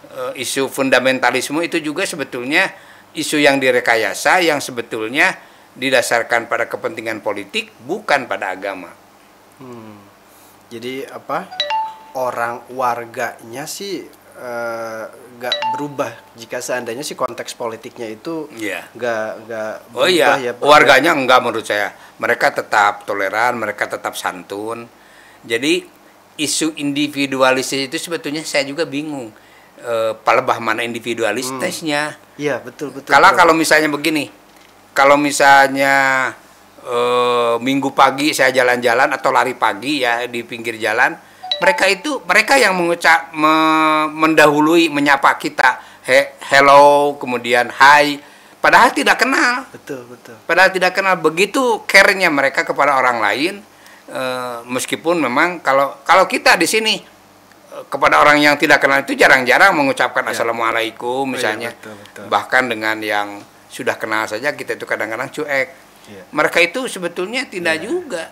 e, isu fundamentalisme itu juga sebetulnya isu yang direkayasa yang sebetulnya didasarkan pada kepentingan politik bukan pada agama. Hmm. Jadi apa orang warganya sih E, nggak berubah jika seandainya si konteks politiknya itu yeah. nggak nggak oh iya ya, warganya nggak menurut saya mereka tetap toleran mereka tetap santun jadi isu individualis itu sebetulnya saya juga bingung e, eh, palebah mana individualistisnya hmm. iya betul betul kalau kalau misalnya begini kalau misalnya e, minggu pagi saya jalan-jalan atau lari pagi ya di pinggir jalan mereka itu mereka yang mengucap me, mendahului menyapa kita He, hello kemudian hi padahal tidak kenal betul betul padahal tidak kenal begitu care mereka kepada orang lain e, meskipun memang kalau kalau kita di sini eh, kepada orang yang tidak kenal itu jarang-jarang mengucapkan ya. assalamualaikum iya, misalnya oh, betul, betul. bahkan dengan yang sudah kenal saja kita itu kadang-kadang cuek ya. mereka itu sebetulnya tidak ya. juga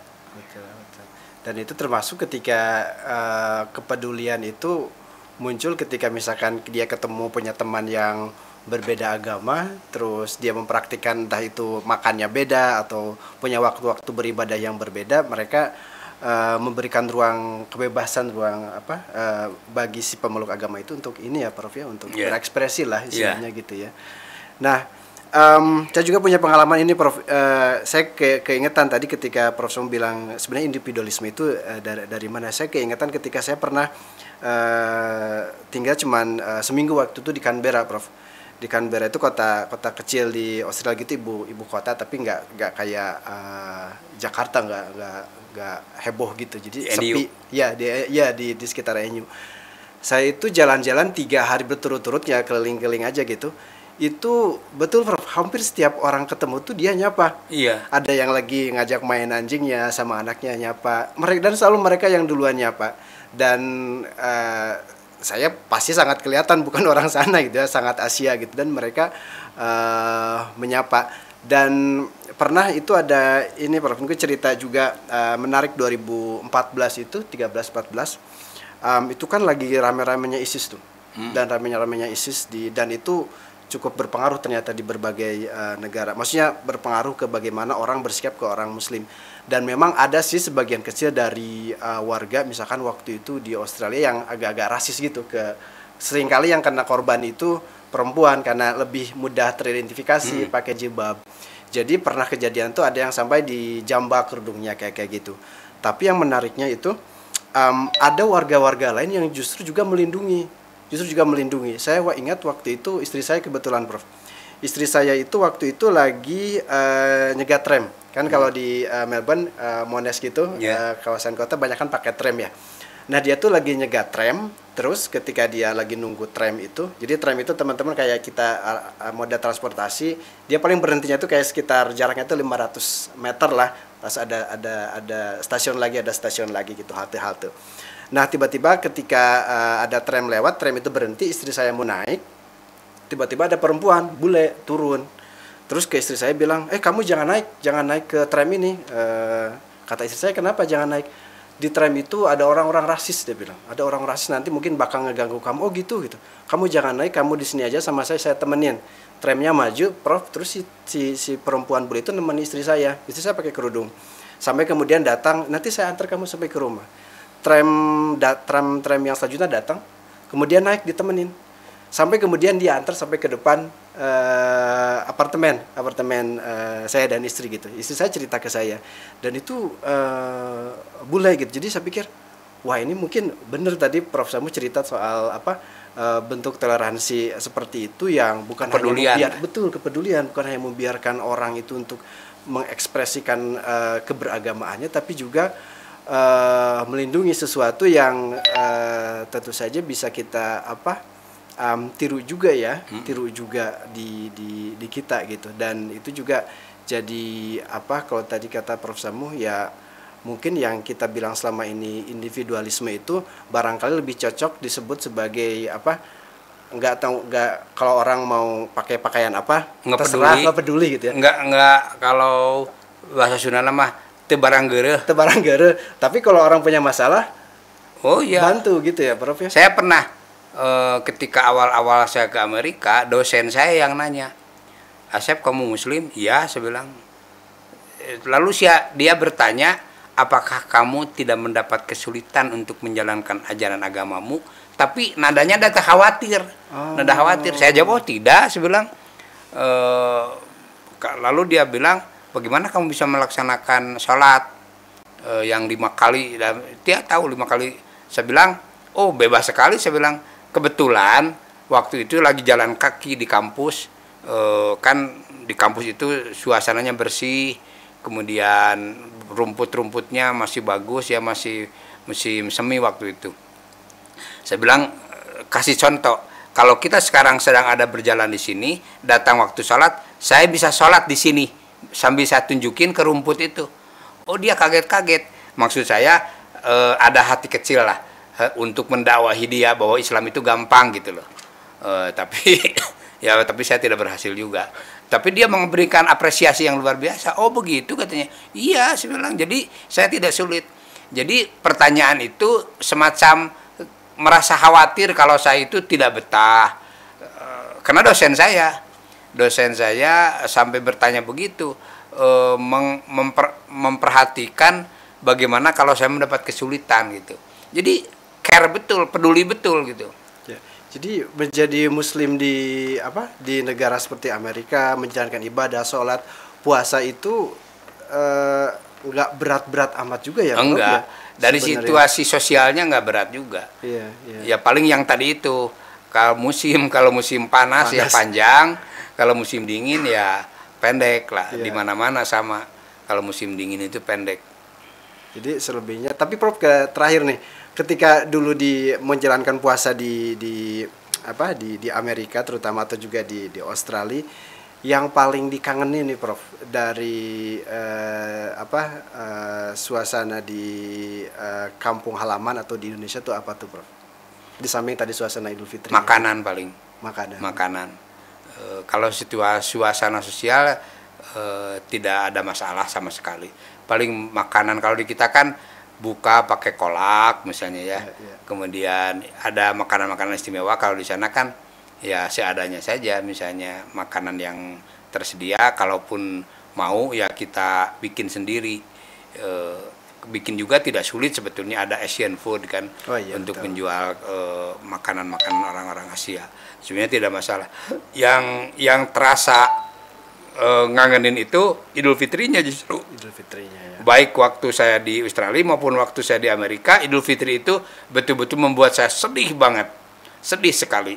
dan itu termasuk ketika uh, kepedulian itu muncul ketika misalkan dia ketemu punya teman yang berbeda agama terus dia mempraktikkan entah itu makannya beda atau punya waktu-waktu beribadah yang berbeda mereka uh, memberikan ruang kebebasan ruang apa uh, bagi si pemeluk agama itu untuk ini ya Prof ya untuk yeah. berekspresi lah istilahnya yeah. gitu ya nah um, saya juga punya pengalaman ini Prof. Uh, saya ke keingetan tadi ketika Prof. Som bilang sebenarnya individualisme itu uh, dari, dari mana. Saya keingetan ketika saya pernah uh, tinggal cuman uh, seminggu waktu itu di Canberra Prof. Di Canberra itu kota kota kecil di Australia gitu ibu ibu kota tapi nggak nggak kayak uh, Jakarta nggak nggak nggak heboh gitu jadi di sepi ya di ya di di sekitar NU saya itu jalan-jalan tiga hari berturut-turutnya keliling-keliling aja gitu itu betul hampir setiap orang ketemu tuh dia nyapa. Iya. Ada yang lagi ngajak main anjingnya sama anaknya nyapa. Mereka dan selalu mereka yang duluan nyapa. Dan uh, saya pasti sangat kelihatan bukan orang sana gitu ya, sangat Asia gitu dan mereka uh, menyapa. Dan pernah itu ada ini Prof, mungkin cerita juga uh, menarik 2014 itu 13 14. Um, itu kan lagi rame-ramenya ISIS tuh. Hmm. Dan rame-ramenya ISIS di dan itu cukup berpengaruh ternyata di berbagai uh, negara. Maksudnya berpengaruh ke bagaimana orang bersikap ke orang Muslim. Dan memang ada sih sebagian kecil dari uh, warga, misalkan waktu itu di Australia yang agak-agak rasis gitu ke seringkali yang kena korban itu perempuan karena lebih mudah teridentifikasi hmm. pakai jilbab. Jadi pernah kejadian tuh ada yang sampai di jamba kerudungnya kayak kayak gitu. Tapi yang menariknya itu um, ada warga-warga lain yang justru juga melindungi justru juga melindungi. Saya ingat waktu itu istri saya kebetulan Prof. Istri saya itu waktu itu lagi uh, nyegat rem. Kan kalau di uh, Melbourne uh, Monash gitu yeah. Iya. uh, kawasan kota banyak kan pakai tram ya. Nah, dia tuh lagi nyegat tram, terus ketika dia lagi nunggu tram itu. Jadi tram itu teman-teman kayak kita uh, moda transportasi, dia paling berhentinya itu kayak sekitar jaraknya tuh 500 meter lah. pas ada ada ada stasiun lagi, ada stasiun lagi gitu halte-halte. Nah tiba-tiba ketika uh, ada tram lewat, tram itu berhenti, istri saya mau naik, tiba-tiba ada perempuan bule turun. Terus ke istri saya bilang, eh kamu jangan naik, jangan naik ke tram ini. Uh, kata istri saya kenapa jangan naik? Di tram itu ada orang-orang rasis dia bilang, ada orang rasis nanti mungkin bakal ngeganggu kamu. Oh gitu gitu. Kamu jangan naik, kamu di sini aja sama saya, saya temenin. Tramnya maju, prof. Terus si, si, si perempuan bule itu nemenin istri saya. Istri saya pakai kerudung. Sampai kemudian datang, nanti saya antar kamu sampai ke rumah tram da, tram tram yang selanjutnya datang kemudian naik ditemenin sampai kemudian dia antar sampai ke depan uh, apartemen apartemen uh, saya dan istri gitu istri saya cerita ke saya dan itu uh, bule gitu jadi saya pikir wah ini mungkin bener tadi Prof Samu cerita soal apa bentuk toleransi seperti itu yang bukan kepedulian. hanya membiarkan betul kepedulian bukan hanya membiarkan orang itu untuk mengekspresikan uh, keberagamaannya tapi juga uh, melindungi sesuatu yang uh, tentu saja bisa kita apa um, tiru juga ya hmm. tiru juga di, di di kita gitu dan itu juga jadi apa kalau tadi kata Prof Samu ya mungkin yang kita bilang selama ini individualisme itu barangkali lebih cocok disebut sebagai apa nggak tahu nggak kalau orang mau pakai pakaian apa nggak terserah peduli. nggak peduli gitu ya nggak nggak kalau bahasa Sunda mah tebarang gere tebarang gere tapi kalau orang punya masalah oh ya, bantu gitu ya prof ya saya pernah e, ketika awal-awal saya ke Amerika dosen saya yang nanya Asep kamu muslim iya saya bilang lalu dia bertanya apakah kamu tidak mendapat kesulitan untuk menjalankan ajaran agamamu tapi nadanya ada khawatir oh. nada khawatir saya jawab oh tidak saya bilang e, lalu dia bilang bagaimana kamu bisa melaksanakan sholat e, yang lima kali dia tahu lima kali saya bilang oh bebas sekali saya bilang kebetulan waktu itu lagi jalan kaki di kampus e, kan di kampus itu suasananya bersih kemudian rumput-rumputnya masih bagus ya masih musim semi waktu itu saya bilang eh, kasih contoh kalau kita sekarang sedang ada berjalan di sini datang waktu sholat saya bisa sholat di sini sambil saya tunjukin ke rumput itu oh dia kaget-kaget maksud saya eh, ada hati kecil lah eh, untuk mendakwahi dia bahwa Islam itu gampang gitu loh eh, tapi ya tapi saya tidak berhasil juga tapi dia memberikan apresiasi yang luar biasa oh begitu katanya iya saya bilang jadi saya tidak sulit jadi pertanyaan itu semacam eh, merasa khawatir kalau saya itu tidak betah eh, karena dosen saya dosen saya sampai bertanya begitu e, memper, memperhatikan bagaimana kalau saya mendapat kesulitan gitu. Jadi care betul, peduli betul gitu. Ya. Jadi menjadi muslim di apa di negara seperti Amerika menjalankan ibadah, sholat, puasa itu eh, nggak berat-berat amat juga ya? Enggak. Ya, Dari situasi sosialnya nggak berat juga. ya, ya. Ya paling yang tadi itu kalau musim kalau musim panas, ya panas. ya panjang kalau musim dingin ya pendek lah, yeah. di mana-mana sama. Kalau musim dingin itu pendek. Jadi selebihnya, tapi Prof ke terakhir nih, ketika dulu di menjalankan puasa di di apa di di Amerika terutama atau juga di di Australia yang paling dikangenin nih Prof dari eh, apa eh, suasana di eh, kampung halaman atau di Indonesia tuh apa tuh Prof? Di samping tadi suasana Idul Fitri. Makanan ya. paling. Makanan. Makanan. Eh, kalau situasi suasana sosial e, tidak ada masalah sama sekali. Paling makanan kalau di kita kan buka pakai kolak misalnya ya. ya, ya. Kemudian ada makanan-makanan istimewa kalau di sana kan ya seadanya saja misalnya makanan yang tersedia kalaupun mau ya kita bikin sendiri. E, bikin juga tidak sulit sebetulnya ada Asian food kan oh, iya, untuk betul. menjual makanan-makanan orang-orang Asia sebenarnya tidak masalah yang yang terasa uh, ngangenin itu Idul Fitrinya justru. Idul Fitrinya. Ya. Baik waktu saya di Australia maupun waktu saya di Amerika, Idul Fitri itu betul-betul membuat saya sedih banget, sedih sekali.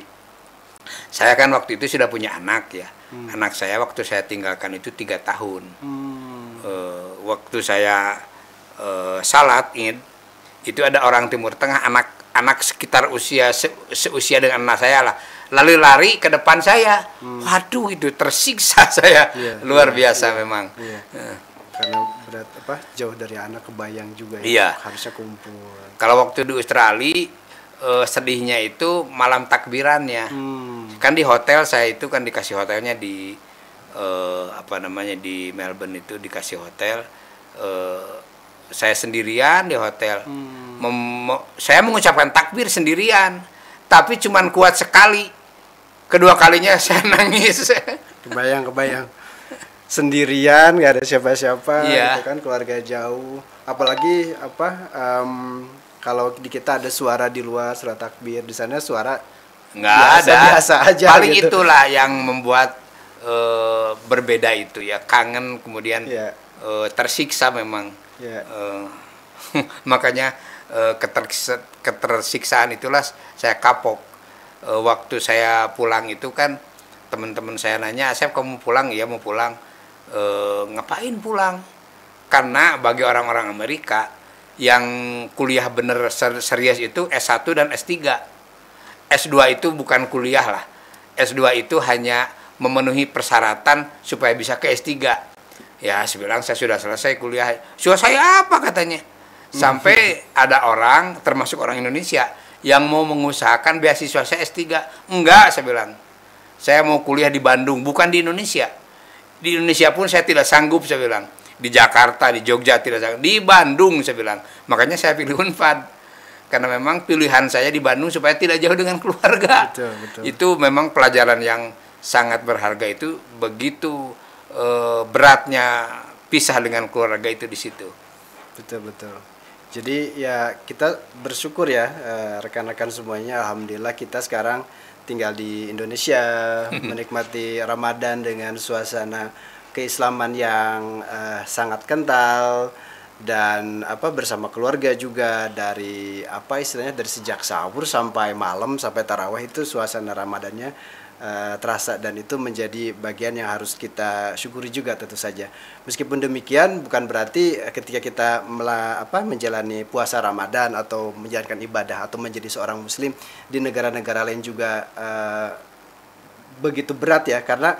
Saya kan waktu itu sudah punya anak ya, hmm. anak saya waktu saya tinggalkan itu tiga tahun. Hmm. Uh, waktu saya uh, salat itu ada orang Timur Tengah anak anak sekitar usia se, seusia dengan anak saya lah lalu lari ke depan saya hmm. waduh itu tersiksa saya yeah, luar yeah, biasa yeah, memang yeah. Iya. Uh. karena berat apa jauh dari anak kebayang juga yeah. ya iya. harusnya kumpul kalau waktu di Australia uh, sedihnya itu malam takbirannya hmm. kan di hotel saya itu kan dikasih hotelnya di uh, apa namanya di Melbourne itu dikasih hotel uh, saya sendirian di hotel. Hmm. saya mengucapkan takbir sendirian, tapi cuman kuat sekali. Kedua kalinya saya nangis. Kebayang, kebayang. Sendirian, gak ada siapa-siapa, yeah. gitu kan keluarga jauh. Apalagi apa um, kalau di kita ada suara di luar suara takbir, di sana suara nggak ada biasa aja. Paling gitu. itulah yang membuat uh, berbeda itu ya kangen kemudian yeah. Iya. uh, tersiksa memang Yeah. Ya. Uh, makanya uh, eh, ketersiksa, ketersiksaan itulah saya kapok. Uh, waktu saya pulang itu kan teman-teman saya nanya, "Asep kamu pulang?" "Iya, mau pulang." E, ngapain pulang? Karena bagi orang-orang Amerika yang kuliah bener ser serius itu S1 dan S3. S2 itu bukan kuliah lah. S2 itu hanya memenuhi persyaratan supaya bisa ke S3. Ya, saya bilang saya sudah selesai kuliah. Sudah saya apa katanya? Sampai ada orang, termasuk orang Indonesia, yang mau mengusahakan beasiswa saya S3. Enggak, saya bilang. Saya mau kuliah di Bandung, bukan di Indonesia. Di Indonesia pun saya tidak sanggup, saya bilang. Di Jakarta, di Jogja tidak sanggup. Di Bandung, saya bilang. Makanya saya pilih Unpad karena memang pilihan saya di Bandung supaya tidak jauh dengan keluarga. Betul, betul. Itu memang pelajaran yang sangat berharga itu begitu e, beratnya pisah dengan keluarga itu di situ. Betul betul. Jadi ya kita bersyukur ya eh, rekan-rekan semuanya alhamdulillah kita sekarang tinggal di Indonesia menikmati Ramadan dengan suasana keislaman yang uh, sangat kental dan apa bersama keluarga juga dari apa istilahnya dari sejak sahur sampai malam sampai taraweh itu suasana Ramadannya Eh, terasa dan itu menjadi bagian yang harus kita syukuri juga tentu saja. Meskipun demikian bukan berarti eh, ketika kita mela, apa menjalani puasa Ramadan atau menjalankan ibadah atau menjadi seorang muslim di negara-negara lain juga uh, begitu berat ya karena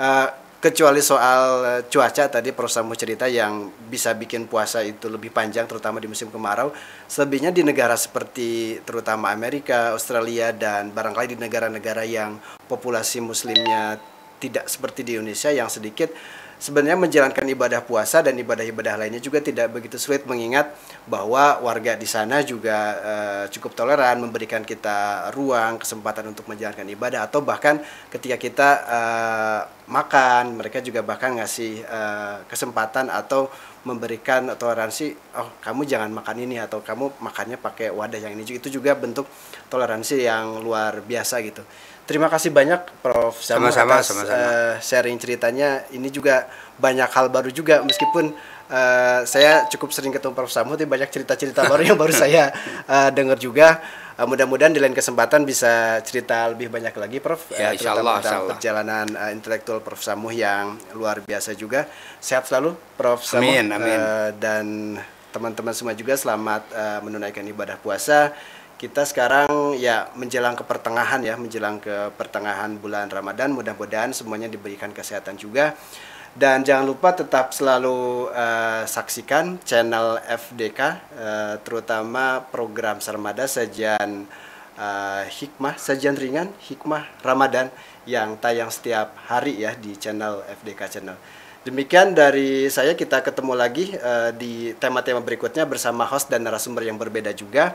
uh, kecuali soal eh, cuaca tadi perusahaan cerita yang bisa bikin puasa itu lebih panjang terutama di musim kemarau selebihnya di negara seperti terutama Amerika, Australia dan barangkali di negara-negara yang populasi muslimnya tidak seperti di Indonesia yang sedikit sebenarnya menjalankan ibadah puasa dan ibadah-ibadah lainnya juga tidak begitu sulit mengingat bahwa warga di sana juga uh, cukup toleran memberikan kita ruang kesempatan untuk menjalankan ibadah atau bahkan ketika kita uh, makan mereka juga bahkan ngasih uh, kesempatan atau memberikan toleransi oh kamu jangan makan ini atau kamu makannya pakai wadah yang ini itu juga bentuk toleransi yang luar biasa gitu Terima kasih banyak Prof Zamu sama-sama, sama Uh, eh, sharing ceritanya. Ini juga banyak hal baru juga meskipun uh, saya cukup sering ketemu Prof Samu tapi banyak cerita-cerita baru yang baru saya uh, dengar juga. Uh, mudah-mudahan di lain kesempatan bisa cerita lebih banyak lagi Prof ya, uh, terutama Allah, Allah. perjalanan uh, intelektual Prof Samu yang luar biasa juga. Sehat selalu Prof Samu. Amin, amin. Uh, dan teman-teman semua juga selamat uh, menunaikan ibadah puasa kita sekarang ya menjelang ke pertengahan ya, menjelang ke pertengahan bulan Ramadan. Mudah-mudahan semuanya diberikan kesehatan juga. Dan jangan lupa tetap selalu uh, saksikan channel FDK, uh, eh, terutama program Sarmada Sajian uh, Hikmah, Sajian Ringan Hikmah Ramadan yang tayang setiap hari ya di channel FDK Channel. Demikian dari saya kita ketemu lagi uh, di tema-tema berikutnya bersama host dan narasumber yang berbeda juga.